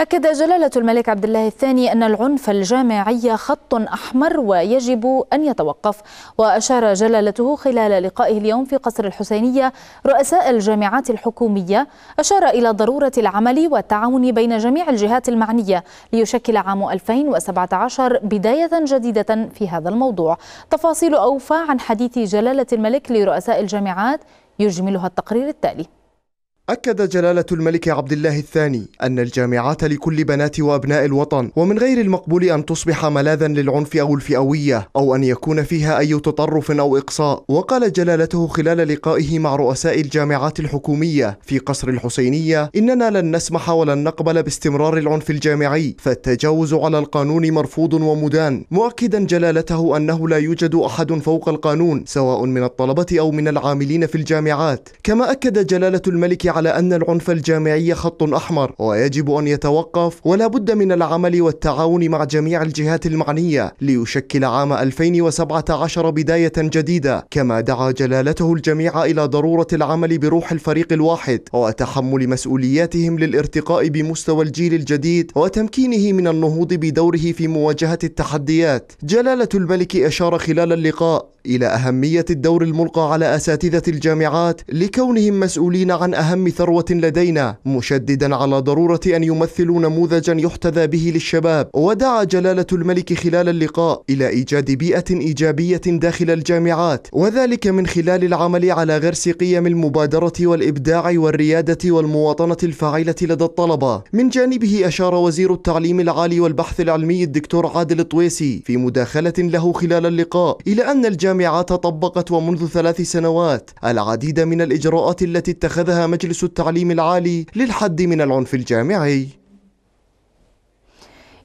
أكد جلالة الملك عبد الله الثاني أن العنف الجامعي خط أحمر ويجب أن يتوقف وأشار جلالته خلال لقائه اليوم في قصر الحسينية رؤساء الجامعات الحكومية أشار إلى ضرورة العمل والتعاون بين جميع الجهات المعنية ليشكل عام 2017 بداية جديدة في هذا الموضوع تفاصيل أوفى عن حديث جلالة الملك لرؤساء الجامعات يجملها التقرير التالي أكد جلالة الملك عبد الله الثاني أن الجامعات لكل بنات وأبناء الوطن ومن غير المقبول أن تصبح ملاذا للعنف أو الفئوية أو أن يكون فيها أي تطرف أو إقصاء وقال جلالته خلال لقائه مع رؤساء الجامعات الحكومية في قصر الحسينية إننا لن نسمح ولن نقبل باستمرار العنف الجامعي فالتجاوز على القانون مرفوض ومدان مؤكدا جلالته أنه لا يوجد أحد فوق القانون سواء من الطلبة أو من العاملين في الجامعات كما أكد جلالة الملك على أن العنف الجامعي خط أحمر ويجب أن يتوقف ولا بد من العمل والتعاون مع جميع الجهات المعنية ليشكل عام 2017 بداية جديدة كما دعا جلالته الجميع إلى ضرورة العمل بروح الفريق الواحد وتحمل مسؤولياتهم للارتقاء بمستوى الجيل الجديد وتمكينه من النهوض بدوره في مواجهة التحديات جلالة الملك أشار خلال اللقاء إلى أهمية الدور الملقى على أساتذة الجامعات لكونهم مسؤولين عن أهم أهم ثروة لدينا مشددا على ضرورة أن يمثلوا نموذجا يحتذى به للشباب ودعا جلالة الملك خلال اللقاء إلى إيجاد بيئة إيجابية داخل الجامعات وذلك من خلال العمل على غرس قيم المبادرة والإبداع والريادة والمواطنة الفاعلة لدى الطلبة من جانبه أشار وزير التعليم العالي والبحث العلمي الدكتور عادل الطويسي في مداخلة له خلال اللقاء إلى أن الجامعات طبقت ومنذ ثلاث سنوات العديد من الإجراءات التي اتخذها مجلس مجلس التعليم العالي للحد من العنف الجامعي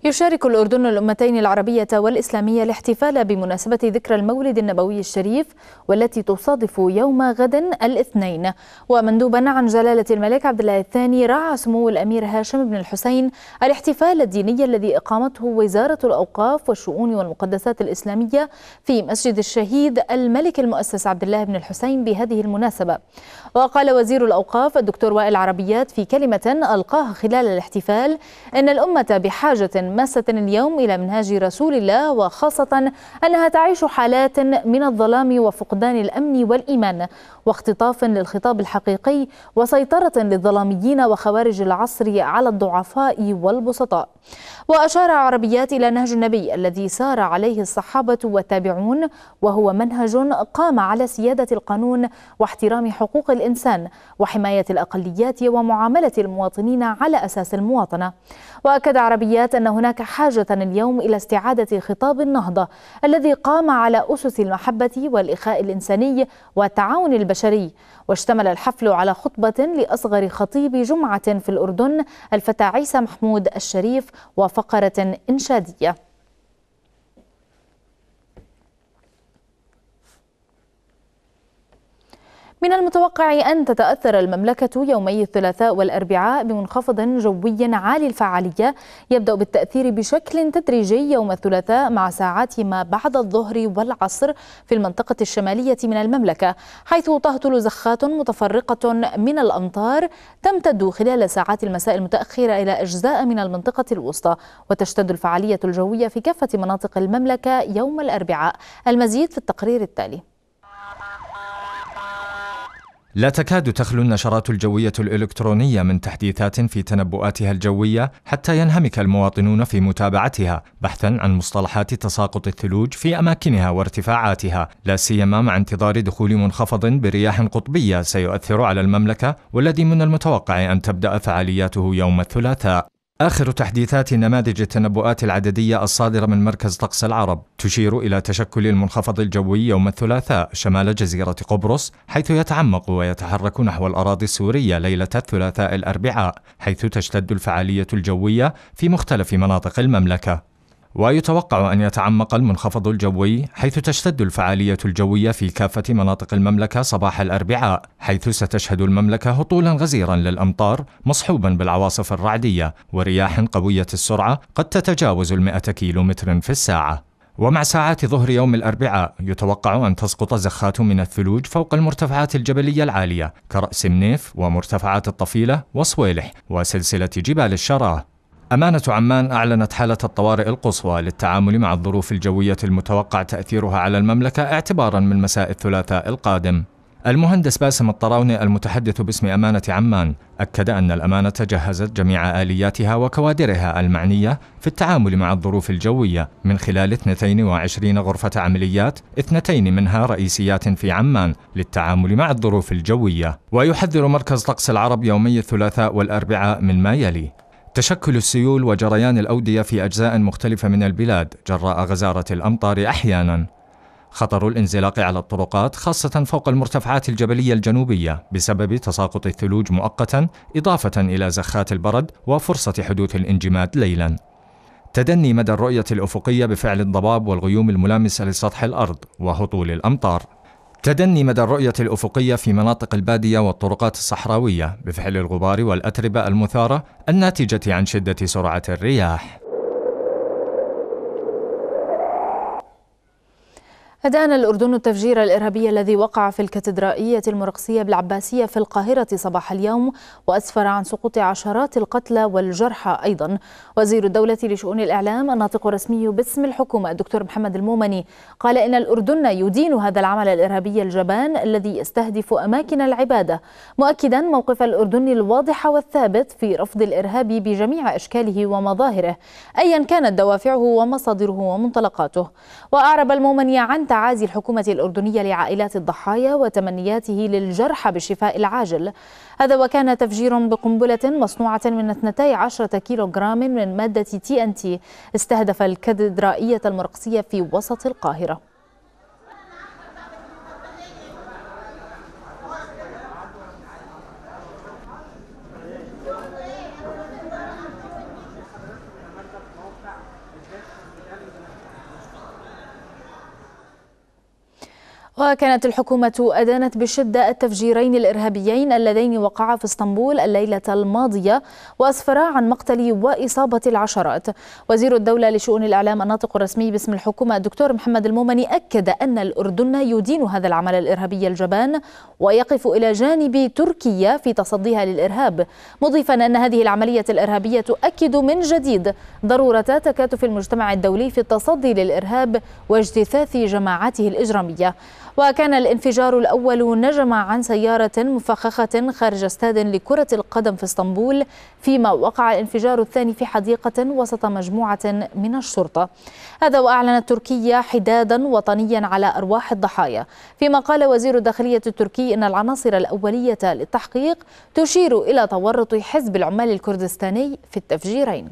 يشارك الأردن الأمتين العربية والإسلامية الاحتفال بمناسبة ذكرى المولد النبوي الشريف والتي تصادف يوم غد الاثنين ومندوبا عن جلالة الملك عبد الله الثاني رعى سمو الأمير هاشم بن الحسين الاحتفال الديني الذي أقامته وزارة الأوقاف والشؤون والمقدسات الإسلامية في مسجد الشهيد الملك المؤسس عبد الله بن الحسين بهذه المناسبة وقال وزير الأوقاف الدكتور وائل عربيات في كلمة ألقاها خلال الاحتفال أن الأمة بحاجة ماسة اليوم إلى منهاج رسول الله وخاصة أنها تعيش حالات من الظلام وفقدان الأمن والإيمان واختطاف للخطاب الحقيقي وسيطرة للظلاميين وخوارج العصر على الضعفاء والبسطاء وأشار عربيات إلى نهج النبي الذي سار عليه الصحابة والتابعون وهو منهج قام على سيادة القانون واحترام حقوق الإنسان الإنسان وحماية الأقليات ومعاملة المواطنين على أساس المواطنة وأكد عربيات أن هناك حاجة اليوم إلى استعادة خطاب النهضة الذي قام على أسس المحبة والإخاء الإنساني والتعاون البشري واشتمل الحفل على خطبة لأصغر خطيب جمعة في الأردن الفتى عيسى محمود الشريف وفقرة إنشادية من المتوقع أن تتأثر المملكة يومي الثلاثاء والأربعاء بمنخفض جوي عالي الفعالية يبدأ بالتأثير بشكل تدريجي يوم الثلاثاء مع ساعات ما بعد الظهر والعصر في المنطقة الشمالية من المملكة حيث تهطل زخات متفرقة من الأمطار تمتد خلال ساعات المساء المتأخرة إلى أجزاء من المنطقة الوسطى وتشتد الفعالية الجوية في كافة مناطق المملكة يوم الأربعاء المزيد في التقرير التالي لا تكاد تخلو النشرات الجوية الإلكترونية من تحديثات في تنبؤاتها الجوية حتى ينهمك المواطنون في متابعتها بحثا عن مصطلحات تساقط الثلوج في أماكنها وارتفاعاتها لا سيما مع انتظار دخول منخفض برياح قطبية سيؤثر على المملكة والذي من المتوقع أن تبدأ فعالياته يوم الثلاثاء آخر تحديثات نماذج التنبؤات العددية الصادرة من مركز طقس العرب تشير إلى تشكل المنخفض الجوي يوم الثلاثاء شمال جزيرة قبرص حيث يتعمق ويتحرك نحو الأراضي السورية ليلة الثلاثاء الأربعاء حيث تشتد الفعالية الجوية في مختلف مناطق المملكة ويتوقع أن يتعمق المنخفض الجوي حيث تشتد الفعالية الجوية في كافة مناطق المملكة صباح الأربعاء حيث ستشهد المملكة هطولا غزيرا للأمطار مصحوبا بالعواصف الرعدية ورياح قوية السرعة قد تتجاوز المئة متر في الساعة ومع ساعات ظهر يوم الأربعاء يتوقع أن تسقط زخات من الثلوج فوق المرتفعات الجبلية العالية كرأس منيف ومرتفعات الطفيلة وصويلح وسلسلة جبال الشراه أمانة عمان أعلنت حالة الطوارئ القصوى للتعامل مع الظروف الجوية المتوقع تأثيرها على المملكة اعتبارا من مساء الثلاثاء القادم. المهندس باسم الطراوني المتحدث باسم أمانة عمان أكد أن الأمانة جهزت جميع آلياتها وكوادرها المعنية في التعامل مع الظروف الجوية من خلال 22 غرفة عمليات اثنتين منها رئيسيات في عمان للتعامل مع الظروف الجوية ويحذر مركز طقس العرب يومي الثلاثاء والأربعاء من ما يلي تشكل السيول وجريان الأودية في أجزاء مختلفة من البلاد جراء غزارة الأمطار أحيانا خطر الانزلاق على الطرقات خاصة فوق المرتفعات الجبلية الجنوبية بسبب تساقط الثلوج مؤقتا إضافة إلى زخات البرد وفرصة حدوث الانجماد ليلا تدني مدى الرؤية الأفقية بفعل الضباب والغيوم الملامسة لسطح الأرض وهطول الأمطار تدني مدى الرؤية الأفقية في مناطق البادية والطرقات الصحراوية بفعل الغبار والأتربة المثارة الناتجة عن شدة سرعة الرياح أدان الأردن التفجير الإرهابي الذي وقع في الكاتدرائية المرقسية بالعباسية في القاهرة صباح اليوم وأسفر عن سقوط عشرات القتلى والجرحى أيضا وزير الدولة لشؤون الإعلام الناطق الرسمي باسم الحكومة الدكتور محمد المومني قال إن الأردن يدين هذا العمل الإرهابي الجبان الذي يستهدف أماكن العبادة مؤكدا موقف الأردن الواضح والثابت في رفض الإرهاب بجميع أشكاله ومظاهره أيا كانت دوافعه ومصادره ومنطلقاته وأعرب المومني عن تعازي الحكومة الأردنية لعائلات الضحايا وتمنياته للجرحى بالشفاء العاجل هذا وكان تفجير بقنبلة مصنوعة من 12 كيلوغرام من مادة تي أن تي استهدف الكاتدرائية المرقسية في وسط القاهرة وكانت الحكومة أدانت بشدة التفجيرين الإرهابيين اللذين وقعا في اسطنبول الليلة الماضية وأسفرا عن مقتل وإصابة العشرات وزير الدولة لشؤون الإعلام الناطق الرسمي باسم الحكومة الدكتور محمد المومني أكد أن الأردن يدين هذا العمل الإرهابي الجبان ويقف إلى جانب تركيا في تصديها للإرهاب مضيفا أن هذه العملية الإرهابية تؤكد من جديد ضرورة تكاتف المجتمع الدولي في التصدي للإرهاب واجتثاث جماعاته الإجرامية وكان الانفجار الأول نجم عن سيارة مفخخة خارج استاد لكرة القدم في اسطنبول فيما وقع الانفجار الثاني في حديقة وسط مجموعة من الشرطة هذا وأعلنت تركيا حدادا وطنيا على أرواح الضحايا فيما قال وزير الداخلية التركي إن العناصر الأولية للتحقيق تشير إلى تورط حزب العمال الكردستاني في التفجيرين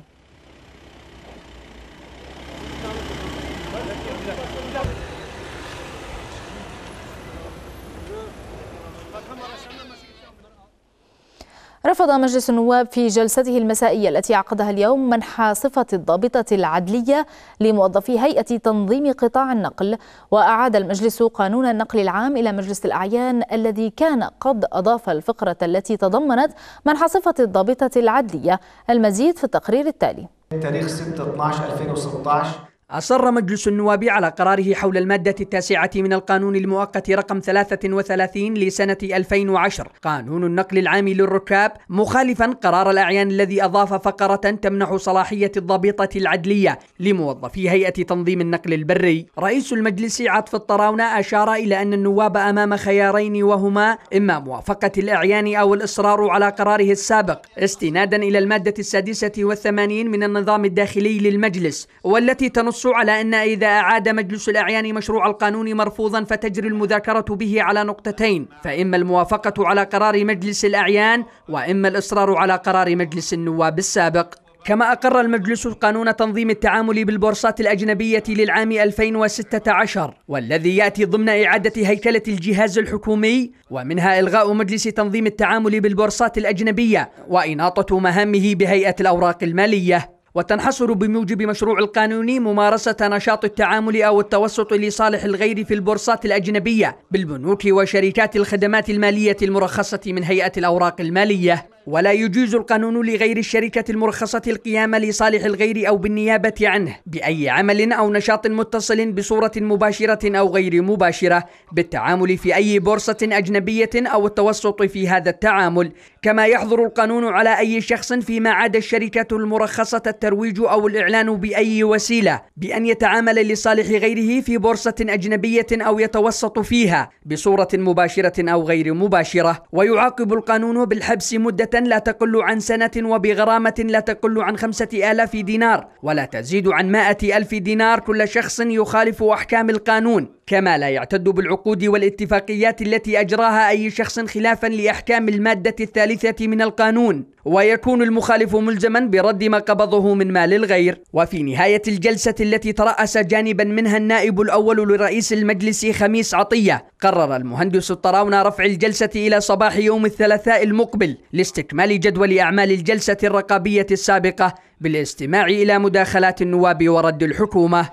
رفض مجلس النواب في جلسته المسائية التي عقدها اليوم منح صفة الضابطة العدلية لموظفي هيئة تنظيم قطاع النقل وأعاد المجلس قانون النقل العام إلى مجلس الأعيان الذي كان قد أضاف الفقرة التي تضمنت منح صفة الضابطة العدلية المزيد في التقرير التالي تاريخ 6/12/2016 أصر مجلس النواب على قراره حول المادة التاسعة من القانون المؤقت رقم 33 لسنة 2010 قانون النقل العام للركاب مخالفا قرار الأعيان الذي أضاف فقرة تمنح صلاحية الضابطة العدلية لموظفي هيئة تنظيم النقل البري رئيس المجلس عطف الطراونة أشار إلى أن النواب أمام خيارين وهما إما موافقة الأعيان أو الإصرار على قراره السابق استنادا إلى المادة السادسة والثمانين من النظام الداخلي للمجلس والتي تنص ينص على أن إذا أعاد مجلس الأعيان مشروع القانون مرفوضا فتجري المذاكرة به على نقطتين فإما الموافقة على قرار مجلس الأعيان وإما الإصرار على قرار مجلس النواب السابق كما أقر المجلس قانون تنظيم التعامل بالبورصات الأجنبية للعام 2016 والذي يأتي ضمن إعادة هيكلة الجهاز الحكومي ومنها إلغاء مجلس تنظيم التعامل بالبورصات الأجنبية وإناطة مهامه بهيئة الأوراق المالية وتنحصر بموجب مشروع القانون ممارسة نشاط التعامل أو التوسط لصالح الغير في البورصات الأجنبية بالبنوك وشركات الخدمات المالية المرخصة من هيئة الأوراق المالية ولا يجوز القانون لغير الشركة المرخصة القيام لصالح الغير أو بالنيابة عنه بأي عمل أو نشاط متصل بصورة مباشرة أو غير مباشرة بالتعامل في أي بورصة أجنبية أو التوسط في هذا التعامل كما يحظر القانون على أي شخص فيما عدا الشركة المرخصة الترويج أو الإعلان بأي وسيلة بأن يتعامل لصالح غيره في بورصة أجنبية أو يتوسط فيها بصورة مباشرة أو غير مباشرة ويعاقب القانون بالحبس مدة لا تقل عن سنة وبغرامة لا تقل عن خمسة آلاف دينار ولا تزيد عن مائة ألف دينار كل شخص يخالف أحكام القانون كما لا يعتد بالعقود والاتفاقيات التي أجراها أي شخص خلافا لأحكام المادة الثالثة الثالثة من القانون ويكون المخالف ملزما برد ما قبضه من مال الغير وفي نهاية الجلسة التي ترأس جانبا منها النائب الأول لرئيس المجلس خميس عطية قرر المهندس الطراونة رفع الجلسة إلى صباح يوم الثلاثاء المقبل لاستكمال جدول أعمال الجلسة الرقابية السابقة بالاستماع إلى مداخلات النواب ورد الحكومة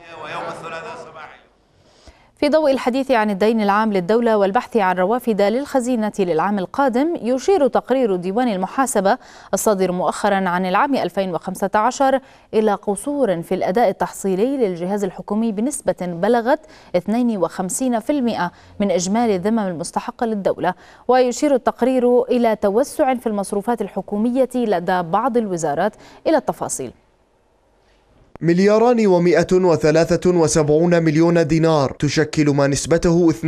في ضوء الحديث عن الدين العام للدولة والبحث عن روافد للخزينة للعام القادم يشير تقرير ديوان المحاسبة الصادر مؤخرا عن العام 2015 إلى قصور في الأداء التحصيلي للجهاز الحكومي بنسبة بلغت 52% من إجمالي الذمم المستحقة للدولة ويشير التقرير إلى توسع في المصروفات الحكومية لدى بعض الوزارات إلى التفاصيل ملياران ومئة وثلاثة وسبعون مليون دينار تشكل ما نسبته 52%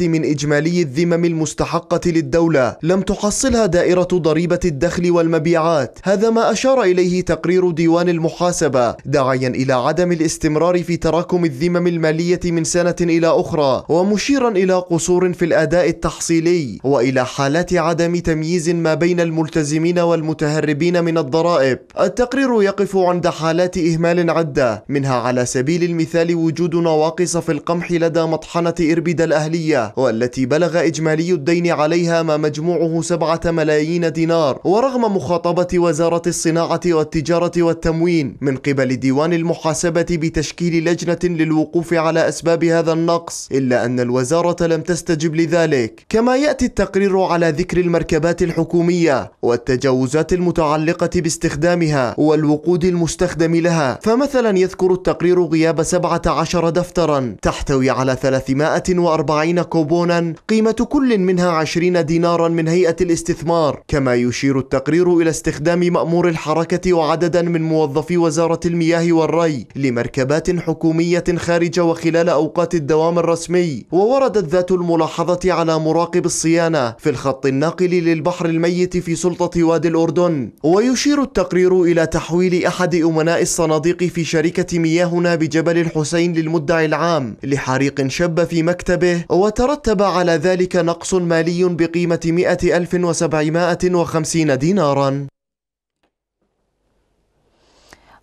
من إجمالي الذمم المستحقة للدولة لم تحصلها دائرة ضريبة الدخل والمبيعات هذا ما أشار إليه تقرير ديوان المحاسبة داعيا إلى عدم الاستمرار في تراكم الذمم المالية من سنة إلى أخرى ومشيرا إلى قصور في الأداء التحصيلي وإلى حالات عدم تمييز ما بين الملتزمين والمتهربين من الضرائب التقرير يقف عند حالات حالات إهمال عدة منها على سبيل المثال وجود نواقص في القمح لدى مطحنة إربد الأهلية والتي بلغ إجمالي الدين عليها ما مجموعه سبعة ملايين دينار ورغم مخاطبة وزارة الصناعة والتجارة والتموين من قبل ديوان المحاسبة بتشكيل لجنة للوقوف على أسباب هذا النقص إلا أن الوزارة لم تستجب لذلك كما يأتي التقرير على ذكر المركبات الحكومية والتجاوزات المتعلقة باستخدامها والوقود المستخدم المستخدم لها فمثلا يذكر التقرير غياب 17 دفترا تحتوي على 340 كوبونا قيمة كل منها 20 دينارا من هيئة الاستثمار كما يشير التقرير إلى استخدام مأمور الحركة وعددا من موظفي وزارة المياه والري لمركبات حكومية خارج وخلال أوقات الدوام الرسمي ووردت ذات الملاحظة على مراقب الصيانة في الخط الناقل للبحر الميت في سلطة وادي الأردن ويشير التقرير إلى تحويل أحد أمناء بناء الصناديق في شركة مياهنا بجبل الحسين للمدعي العام لحريق شب في مكتبه وترتب على ذلك نقص مالي بقيمة 100,750 دينارا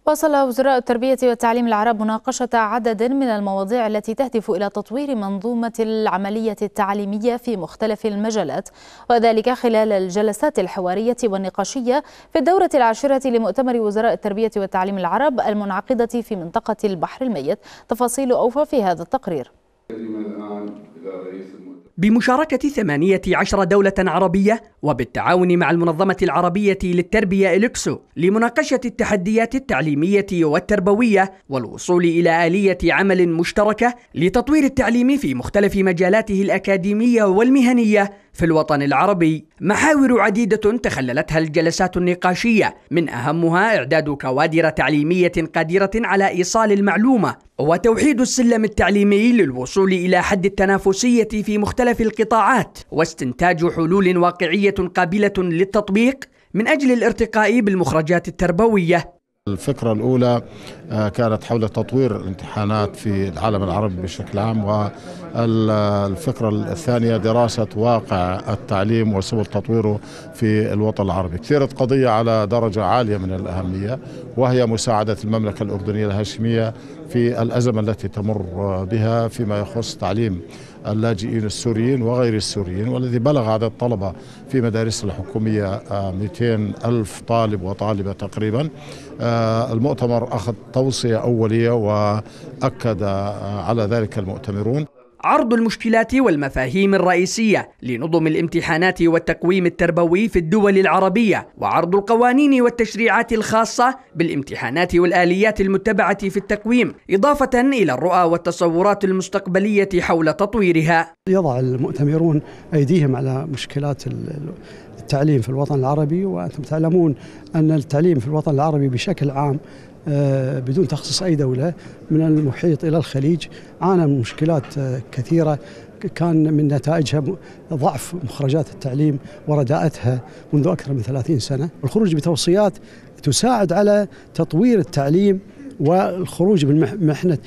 واصل وزراء التربية والتعليم العرب مناقشة عدد من المواضيع التي تهدف إلى تطوير منظومة العملية التعليمية في مختلف المجالات وذلك خلال الجلسات الحوارية والنقاشية في الدورة العاشرة لمؤتمر وزراء التربية والتعليم العرب المنعقدة في منطقة البحر الميت تفاصيل أوفى في هذا التقرير بمشاركة 18 دولة عربية وبالتعاون مع المنظمة العربية للتربية إلكسو لمناقشة التحديات التعليمية والتربوية والوصول إلى آلية عمل مشتركة لتطوير التعليم في مختلف مجالاته الأكاديمية والمهنية في الوطن العربي محاور عديدة تخللتها الجلسات النقاشية من أهمها إعداد كوادر تعليمية قادرة على إيصال المعلومة وتوحيد السلم التعليمي للوصول إلى حد التنافسية في مختلف القطاعات واستنتاج حلول واقعية قابلة للتطبيق من أجل الارتقاء بالمخرجات التربوية الفكرة الأولى آه، كانت حول تطوير الامتحانات في العالم العربي بشكل عام والفكرة الثانية دراسة واقع التعليم وسبل تطويره في الوطن العربي كثيرة قضية على درجة عالية من الأهمية وهي مساعدة المملكة الأردنية الهاشمية في الأزمة التي تمر بها فيما يخص تعليم اللاجئين السوريين وغير السوريين والذي بلغ عدد الطلبة في مدارس الحكومية 200 آه، ألف طالب وطالبة تقريباً آه، المؤتمر أخذ توصية أولية وأكد آه، على ذلك المؤتمرون عرض المشكلات والمفاهيم الرئيسية لنظم الامتحانات والتقويم التربوي في الدول العربية وعرض القوانين والتشريعات الخاصة بالامتحانات والآليات المتبعة في التقويم إضافة إلى الرؤى والتصورات المستقبلية حول تطويرها يضع المؤتمرون أيديهم على مشكلات التعليم في الوطن العربي وأنتم تعلمون أن التعليم في الوطن العربي بشكل عام آه، بدون تخصص أي دولة من المحيط إلى الخليج عانى من مشكلات آه، كثيرة كان من نتائجها ضعف مخرجات التعليم ورداءتها منذ أكثر من 30 سنة الخروج بتوصيات تساعد على تطوير التعليم والخروج من محنة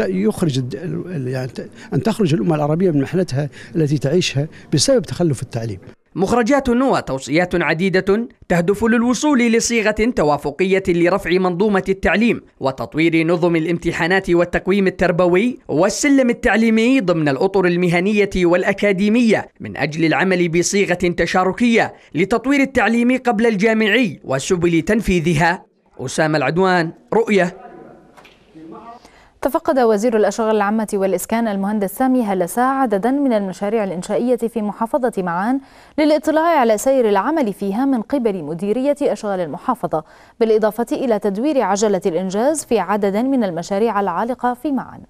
يخرج يعني أن تخرج الأمة العربية من محنتها التي تعيشها بسبب تخلف التعليم مخرجات وتوصيات عديدة تهدف للوصول لصيغة توافقية لرفع منظومة التعليم وتطوير نظم الامتحانات والتقويم التربوي والسلم التعليمي ضمن الأطر المهنية والأكاديمية من أجل العمل بصيغة تشاركية لتطوير التعليم قبل الجامعي وسبل تنفيذها أسامة العدوان رؤية تفقد وزير الأشغال العامة والإسكان المهندس سامي هلسا عددا من المشاريع الإنشائية في محافظة معان للاطلاع على سير العمل فيها من قبل مديرية أشغال المحافظة بالإضافة إلى تدوير عجلة الإنجاز في عدد من المشاريع العالقة في معان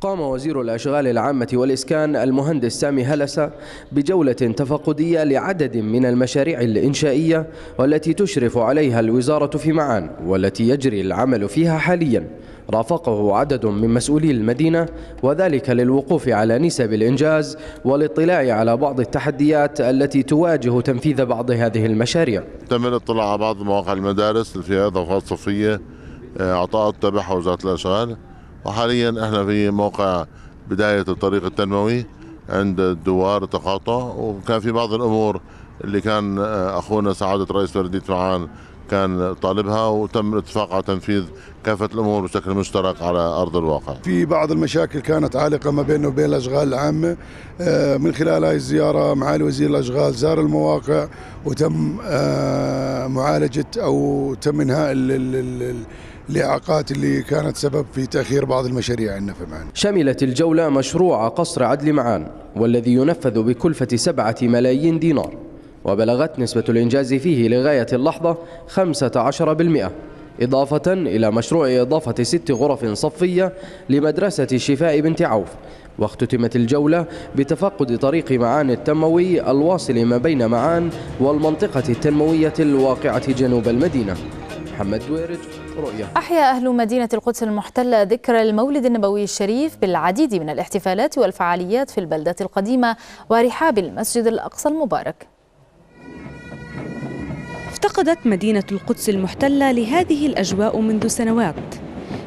قام وزير الأشغال العامة والإسكان المهندس سامي هلسة بجولة تفقدية لعدد من المشاريع الإنشائية والتي تشرف عليها الوزارة في معان والتي يجري العمل فيها حالياً رافقه عدد من مسؤولي المدينة وذلك للوقوف على نسب الإنجاز والاطلاع على بعض التحديات التي تواجه تنفيذ بعض هذه المشاريع تم الاطلاع على بعض مواقع المدارس اللي فيها إضافات صفية أعطاء آه، تتابعها وزارة الأشغال وحاليا احنا في موقع بداية الطريق التنموي عند الدوار تقاطع وكان في بعض الأمور اللي كان آه، أخونا سعادة رئيس بلدية معان كان طالبها وتم الاتفاق على تنفيذ كافة الأمور بشكل مشترك على أرض الواقع في بعض المشاكل كانت عالقة ما بيننا وبين الأشغال العامة آه، من خلال هذه الزيارة معالي وزير الأشغال زار المواقع وتم آه، معالجة أو تم إنهاء الإعاقات اللي كانت سبب في تأخير بعض المشاريع عندنا في معان شملت الجولة مشروع قصر عدل معان والذي ينفذ بكلفة سبعة ملايين دينار وبلغت نسبة الإنجاز فيه لغاية اللحظة 15% إضافة إلى مشروع إضافة ست غرف صفية لمدرسة الشفاء بنت عوف واختتمت الجولة بتفقد طريق معان التنموي الواصل ما بين معان والمنطقة التنموية الواقعة جنوب المدينة محمد ويرج رؤية أحيا أهل مدينة القدس المحتلة ذكرى المولد النبوي الشريف بالعديد من الاحتفالات والفعاليات في البلدة القديمة ورحاب المسجد الأقصى المبارك افتقدت مدينة القدس المحتلة لهذه الأجواء منذ سنوات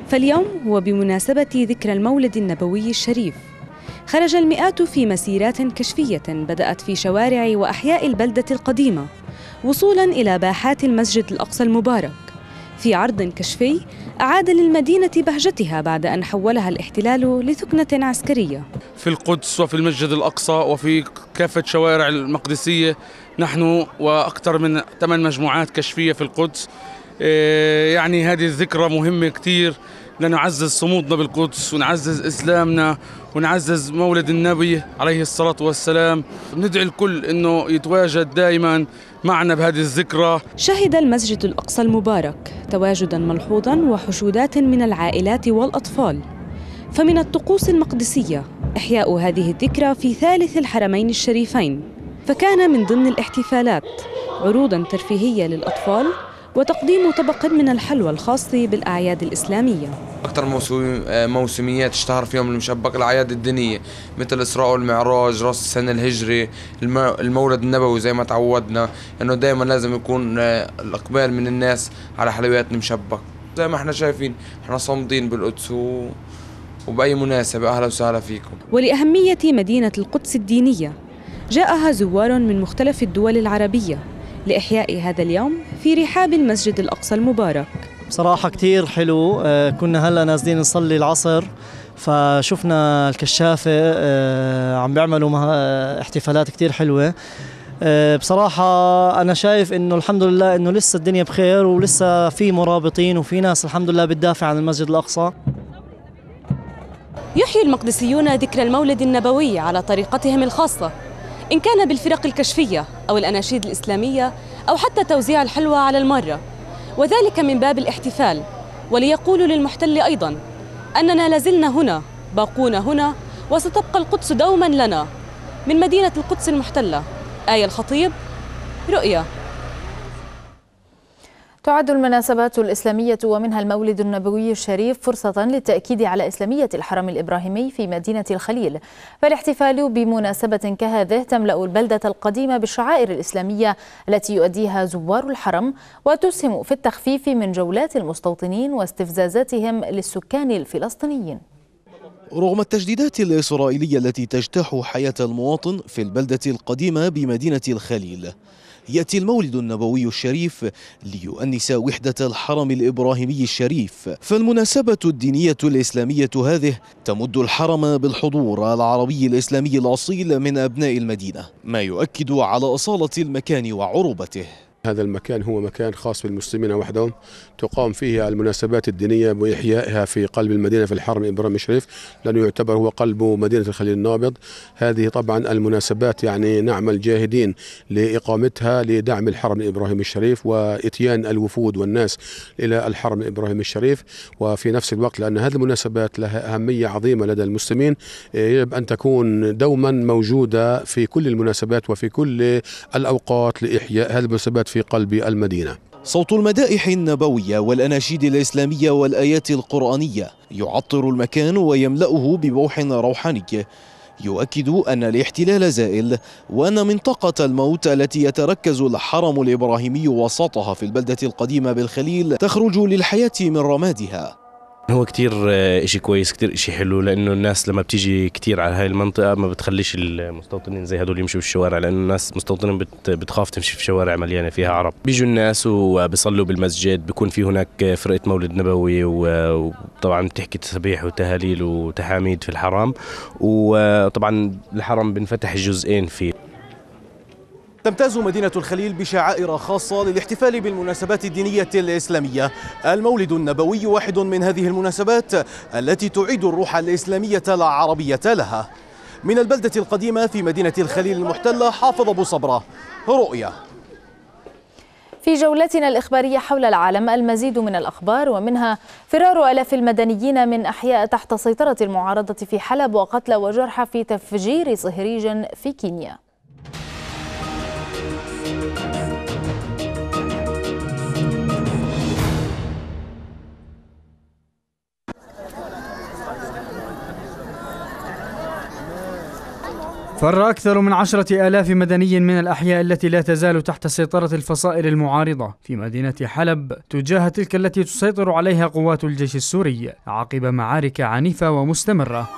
فاليوم هو بمناسبة ذكرى المولد النبوي الشريف خرج المئات في مسيرات كشفية بدأت في شوارع وأحياء البلدة القديمة وصولا إلى باحات المسجد الأقصى المبارك في عرض كشفي أعاد للمدينة بهجتها بعد أن حولها الاحتلال لثكنة عسكرية في القدس وفي المسجد الأقصى وفي كافة شوارع المقدسية نحن وأكثر من ثمان مجموعات كشفية في القدس إيه، يعني هذه الذكرى مهمة كثير لنعزز صمودنا بالقدس ونعزز إسلامنا ونعزز مولد النبي عليه الصلاة والسلام ندعي الكل أنه يتواجد دائما معنا بهذه الذكرى شهد المسجد الأقصى المبارك تواجدا ملحوظا وحشودات من العائلات والأطفال فمن الطقوس المقدسية إحياء هذه الذكرى في ثالث الحرمين الشريفين فكان من ضمن الاحتفالات عروضا ترفيهية للأطفال وتقديم طبق من الحلوى الخاص بالأعياد الإسلامية أكثر آه، موسميات اشتهر فيهم المشبك الأعياد الدينية مثل إسراء والمعراج رأس السنة الهجري المولد النبوي زي ما تعودنا أنه دائما لازم يكون آه، الإقبال من الناس على حلويات المشبك زي ما احنا شايفين احنا صامدين بالقدس و... وبأي مناسبة أهلا وسهلا فيكم ولأهمية مدينة القدس الدينية جاءها زوار من مختلف الدول العربية لإحياء هذا اليوم في رحاب المسجد الأقصى المبارك بصراحة كتير حلو آه، كنا هلأ نازلين نصلي العصر فشفنا الكشافة آه، عم بيعملوا آه، احتفالات كتير حلوة بصراحة أنا شايف إنه الحمد لله إنه لسه الدنيا بخير ولسه في مرابطين وفي ناس الحمد لله بتدافع عن المسجد الأقصى يحيي المقدسيون ذكرى المولد النبوي على طريقتهم الخاصة إن كان بالفرق الكشفية أو الأناشيد الإسلامية أو حتى توزيع الحلوى على المرة وذلك من باب الاحتفال وليقولوا للمحتل أيضا أننا لازلنا هنا باقون هنا وستبقى القدس دوما لنا من مدينة القدس المحتلة آية الخطيب رؤيا تعد المناسبات الإسلامية ومنها المولد النبوي الشريف فرصة للتأكيد على إسلامية الحرم الإبراهيمي في مدينة الخليل فالاحتفال بمناسبة كهذه تملأ البلدة القديمة بالشعائر الإسلامية التي يؤديها زوار الحرم وتسهم في التخفيف من جولات المستوطنين واستفزازاتهم للسكان الفلسطينيين رغم التجديدات الإسرائيلية التي تجتاح حياة المواطن في البلدة القديمة بمدينة الخليل يأتي المولد النبوي الشريف ليؤنس وحدة الحرم الإبراهيمي الشريف فالمناسبة الدينية الإسلامية هذه تمد الحرم بالحضور العربي الإسلامي الأصيل من أبناء المدينة ما يؤكد على أصالة المكان وعروبته هذا المكان هو مكان خاص بالمسلمين وحدهم تقام فيه المناسبات الدينية وإحيائها في قلب المدينة في الحرم إبراهيم الشريف لأنه يعتبر هو قلب مدينة الخليل النابض هذه طبعا المناسبات يعني نعمل جاهدين لإقامتها لدعم الحرم إبراهيم الشريف وإتيان الوفود والناس إلى الحرم إبراهيم الشريف وفي نفس الوقت لأن هذه المناسبات لها أهمية عظيمة لدى المسلمين يجب أن تكون دوما موجودة في كل المناسبات وفي كل الأوقات لإحياء هذه المناسبات في في قلب المدينة صوت المدائح النبوية والأناشيد الإسلامية والآيات القرآنية يعطر المكان ويملأه ببوح روحاني يؤكد أن الاحتلال زائل وأن منطقة الموت التي يتركز الحرم الإبراهيمي وسطها في البلدة القديمة بالخليل تخرج للحياة من رمادها هو كتير آه، اشي كويس كتير اشي حلو لانه الناس لما بتيجي كتير على هاي المنطقه ما بتخليش المستوطنين زي هدول يمشوا بالشوارع لانه الناس مستوطنين بتخاف تمشي في شوارع مليانه فيها عرب بيجوا الناس وبيصلوا بالمسجد بيكون في هناك فرقه مولد نبوي وطبعا بتحكي تسبيح وتهاليل وتحاميد في الحرم وطبعا الحرم بنفتح جزئين فيه تمتاز مدينة الخليل بشعائر خاصة للاحتفال بالمناسبات الدينية الإسلامية المولد النبوي واحد من هذه المناسبات التي تعيد الروح الإسلامية العربية لها من البلدة القديمة في مدينة الخليل المحتلة حافظ أبو صبرة رؤية في جولتنا الإخبارية حول العالم المزيد من الأخبار ومنها فرار ألاف المدنيين من أحياء تحت سيطرة المعارضة في حلب وقتلى وجرحى في تفجير صهريج في كينيا فر أكثر من عشرة آلاف مدني من الأحياء التي لا تزال تحت سيطرة الفصائل المعارضة في مدينة حلب تجاه تلك التي تسيطر عليها قوات الجيش السوري عقب معارك عنيفة ومستمرة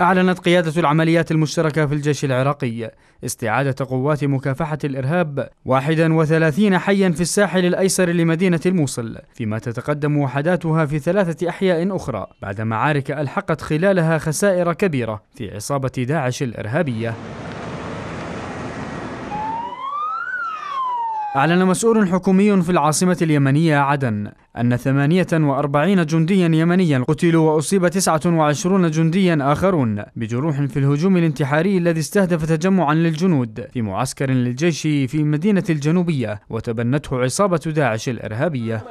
أعلنت قيادة العمليات المشتركة في الجيش العراقي استعادة قوات مكافحة الإرهاب 31 حيا في الساحل الأيسر لمدينة الموصل فيما تتقدم وحداتها في ثلاثة أحياء أخرى بعد معارك ألحقت خلالها خسائر كبيرة في عصابة داعش الإرهابية أعلن مسؤول حكومي في العاصمة اليمنية عدن أن 48 جنديا يمنيا قتلوا وأصيب 29 جنديا آخرون بجروح في الهجوم الانتحاري الذي استهدف تجمعا للجنود في معسكر للجيش في مدينة الجنوبية وتبنته عصابة داعش الإرهابية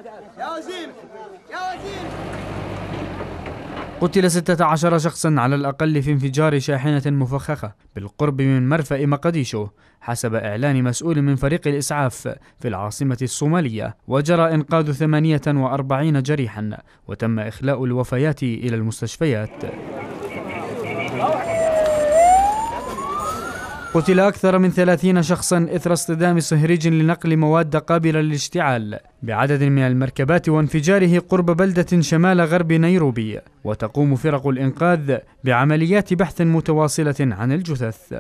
قتل 16 شخصا على الأقل في انفجار شاحنة مفخخة بالقرب من مرفأ مقديشو حسب إعلان مسؤول من فريق الإسعاف في العاصمة الصومالية وجرى إنقاذ 48 جريحا وتم إخلاء الوفيات إلى المستشفيات قتل أكثر من 30 شخصا إثر اصطدام صهريج لنقل مواد قابلة للاشتعال بعدد من المركبات وانفجاره قرب بلدة شمال غرب نيروبي وتقوم فرق الإنقاذ بعمليات بحث متواصلة عن الجثث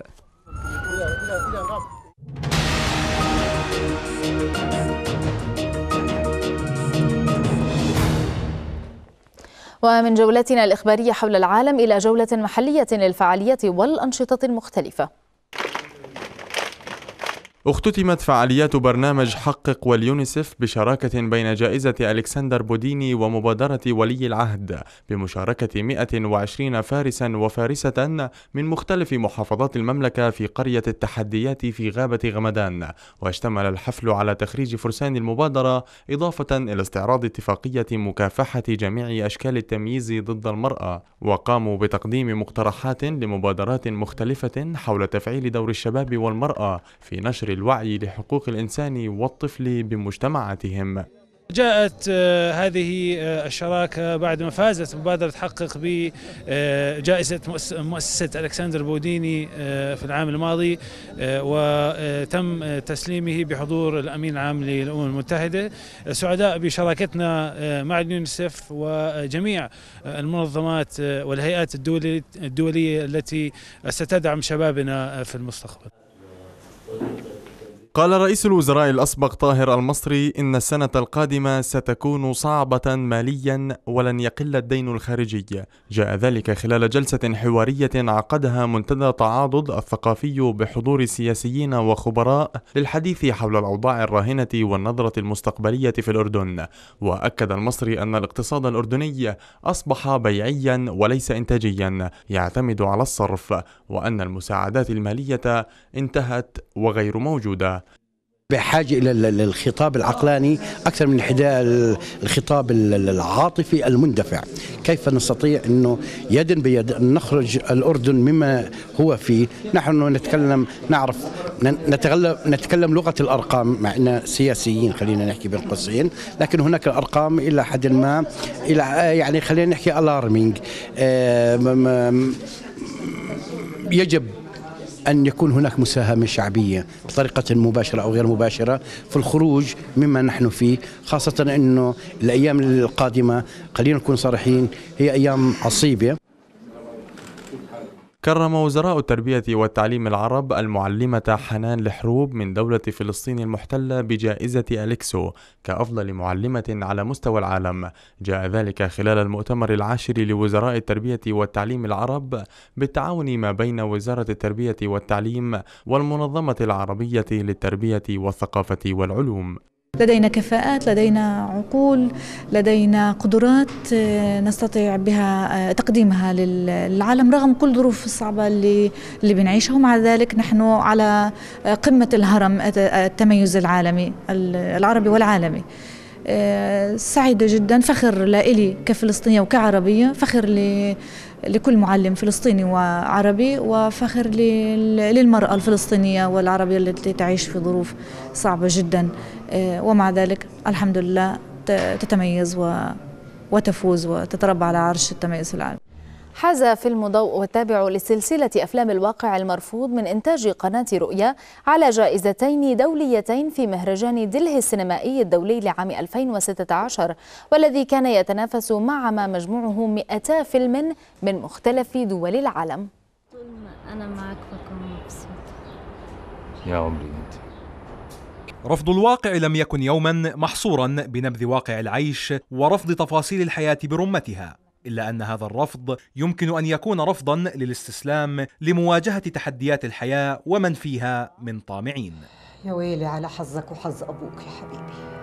ومن جولتنا الإخبارية حول العالم إلى جولة محلية للفعاليات والأنشطة المختلفة اختتمت فعاليات برنامج حقق واليونيسف بشراكة بين جائزة ألكسندر بوديني ومبادرة ولي العهد بمشاركة 120 فارسا وفارسة من مختلف محافظات المملكة في قرية التحديات في غابة غمدان واشتمل الحفل على تخريج فرسان المبادرة إضافة إلى استعراض اتفاقية مكافحة جميع أشكال التمييز ضد المرأة وقاموا بتقديم مقترحات لمبادرات مختلفة حول تفعيل دور الشباب والمرأة في نشر الوعي لحقوق الإنسان والطفل بمجتمعاتهم جاءت آه، هذه آه، الشراكة بعد ما فازت مبادرة حقق بجائزة آه، مؤسسة ألكسندر بوديني في العام الماضي وتم تسليمه بحضور الأمين العام للأمم المتحدة سعداء بشراكتنا مع اليونيسف وجميع المنظمات والهيئات الدولية التي ستدعم شبابنا في المستقبل قال رئيس الوزراء الأسبق طاهر المصري إن السنة القادمة ستكون صعبة ماليا ولن يقل الدين الخارجي جاء ذلك خلال جلسة حوارية عقدها منتدى تعاضد الثقافي بحضور سياسيين وخبراء للحديث حول الأوضاع الراهنة والنظرة المستقبلية في الأردن وأكد المصري أن الاقتصاد الأردني أصبح بيعيا وليس إنتاجيا يعتمد على الصرف وأن المساعدات المالية انتهت وغير موجودة بحاجة إلى الخطاب العقلاني أكثر من الخطاب العاطفي المندفع كيف نستطيع أنه يدا بيد أن نخرج الأردن مما هو فيه نحن نتكلم نعرف نتغلب نتكلم لغة الأرقام مع أننا سياسيين خلينا نحكي بين قوسين لكن هناك أرقام إلى حد ما إلى يعني خلينا نحكي ألارمينج آه، يجب أن يكون هناك مساهمة شعبية بطريقة مباشرة أو غير مباشرة في الخروج مما نحن فيه خاصة أنه الأيام القادمة خلينا نكون صريحين هي أيام عصيبة كرم وزراء التربية والتعليم العرب المعلمة حنان الحروب من دولة فلسطين المحتلة بجائزة أليكسو كأفضل معلمة على مستوى العالم جاء ذلك خلال المؤتمر العاشر لوزراء التربية والتعليم العرب بالتعاون ما بين وزارة التربية والتعليم والمنظمة العربية للتربية والثقافة والعلوم لدينا كفاءات لدينا عقول لدينا قدرات آه، نستطيع بها آه، تقديمها للعالم رغم كل الظروف الصعبة اللي, اللي بنعيشها ومع ذلك نحن على آه، قمة الهرم التميز العالمي العربي والعالمي سعيدة جدا فخر لإلي كفلسطينية وكعربية فخر لكل معلم فلسطيني وعربي وفخر للمرأة الفلسطينية والعربية التي تعيش في ظروف صعبة جدا آه، ومع ذلك الحمد لله تتميز وتفوز وتتربى على عرش التميز في العالم حاز فيلم ضوء والتابع لسلسلة أفلام الواقع المرفوض من إنتاج قناة رؤيا على جائزتين دوليتين في مهرجان دله السينمائي الدولي لعام 2016 والذي كان يتنافس مع ما مجموعه 200 فيلم من مختلف دول العالم أنا معك بكون يا عمري أنت رفض الواقع لم يكن يوما محصورا بنبذ واقع العيش ورفض تفاصيل الحياة برمتها إلا أن هذا الرفض يمكن أن يكون رفضا للاستسلام لمواجهة تحديات الحياة ومن فيها من طامعين يا ويلي على حظك وحظ أبوك يا حبيبي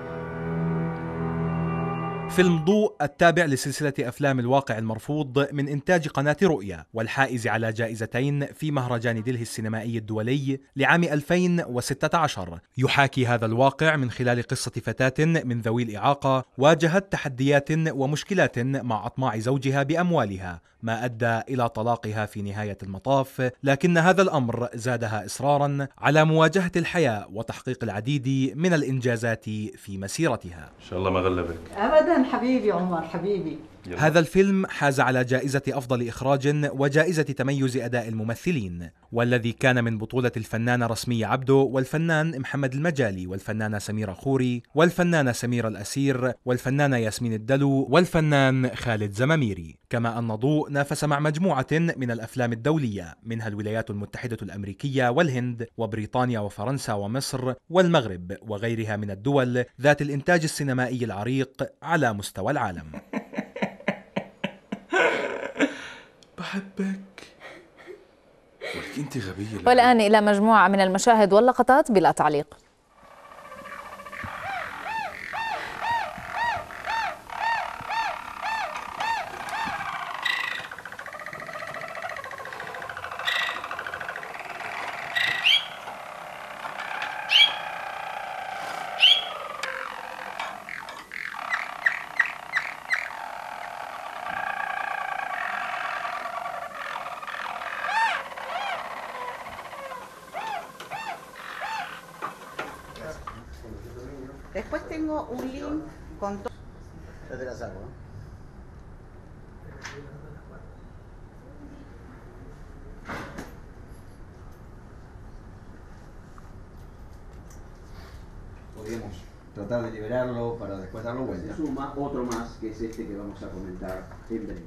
فيلم ضوء التابع لسلسلة أفلام الواقع المرفوض من إنتاج قناة رؤيا والحائز على جائزتين في مهرجان دلهي السينمائي الدولي لعام 2016 يحاكي هذا الواقع من خلال قصة فتاة من ذوي الإعاقة واجهت تحديات ومشكلات مع أطماع زوجها بأموالها ما أدى إلى طلاقها في نهاية المطاف لكن هذا الأمر زادها إصرارا على مواجهة الحياة وتحقيق العديد من الإنجازات في مسيرتها إن شاء الله ما غلبك أبدا حبيبي عمر حبيبي يلا. هذا الفيلم حاز على جائزة أفضل إخراج وجائزة تميز أداء الممثلين والذي كان من بطولة الفنانة رسمية عبدو والفنان محمد المجالي والفنانة سميرة خوري والفنانة سميرة الأسير والفنانة ياسمين الدلو والفنان خالد زماميري كما أن ضوء نافس مع مجموعة من الأفلام الدولية منها الولايات المتحدة الأمريكية والهند وبريطانيا وفرنسا ومصر والمغرب وغيرها من الدول ذات الإنتاج السينمائي العريق على مستوى العالم بحبك ولك انت غبيه ولا والان الى مجموعه من المشاهد واللقطات بلا تعليق otro más, que es este que vamos a comentar en breve.